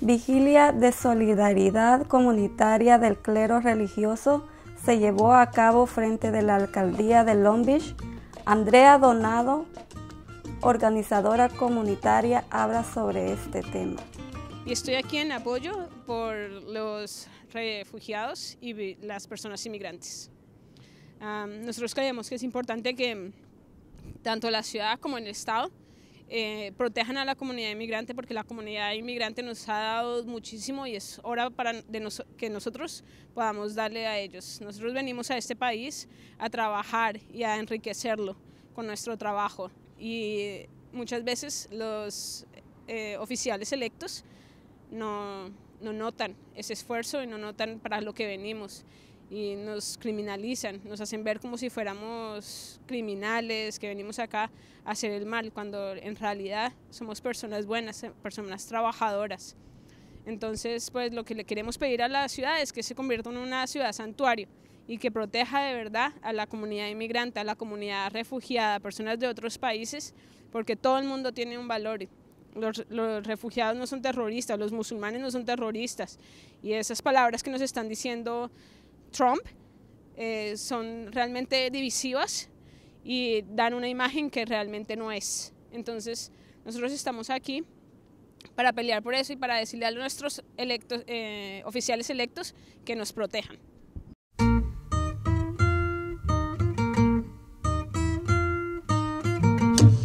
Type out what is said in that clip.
Vigilia de solidaridad comunitaria del clero religioso se llevó a cabo frente de la alcaldía de Long Beach. Andrea Donado, organizadora comunitaria, habla sobre este tema. Y Estoy aquí en apoyo por los refugiados y las personas inmigrantes. Ah, nosotros creemos que es importante que tanto la ciudad como el Estado eh, protejan a la comunidad inmigrante porque la comunidad inmigrante nos ha dado muchísimo y es hora para que nosotros podamos darle a ellos. Nosotros venimos a este país a trabajar y a enriquecerlo con nuestro trabajo y muchas veces los eh, oficiales electos no, no notan ese esfuerzo y no notan para lo que venimos y nos criminalizan, nos hacen ver como si fuéramos criminales, que venimos acá a hacer el mal, cuando en realidad somos personas buenas, eh, personas trabajadoras. Entonces, pues lo que le queremos pedir a la ciudad es que se convierta en una ciudad santuario y que proteja de verdad a la comunidad inmigrante, a la comunidad refugiada, a personas de otros países, porque todo el mundo tiene un valor. Los, los, refugiados no son terroristas, los musulmanes no son terroristas. Y esas palabras que nos están diciendo Trump eh, son realmente divisivas y dan una imagen que realmente no es. Entonces, nosotros estamos aquí para pelear por eso y para decirle a nuestros eh, oficiales electos que nos protejan.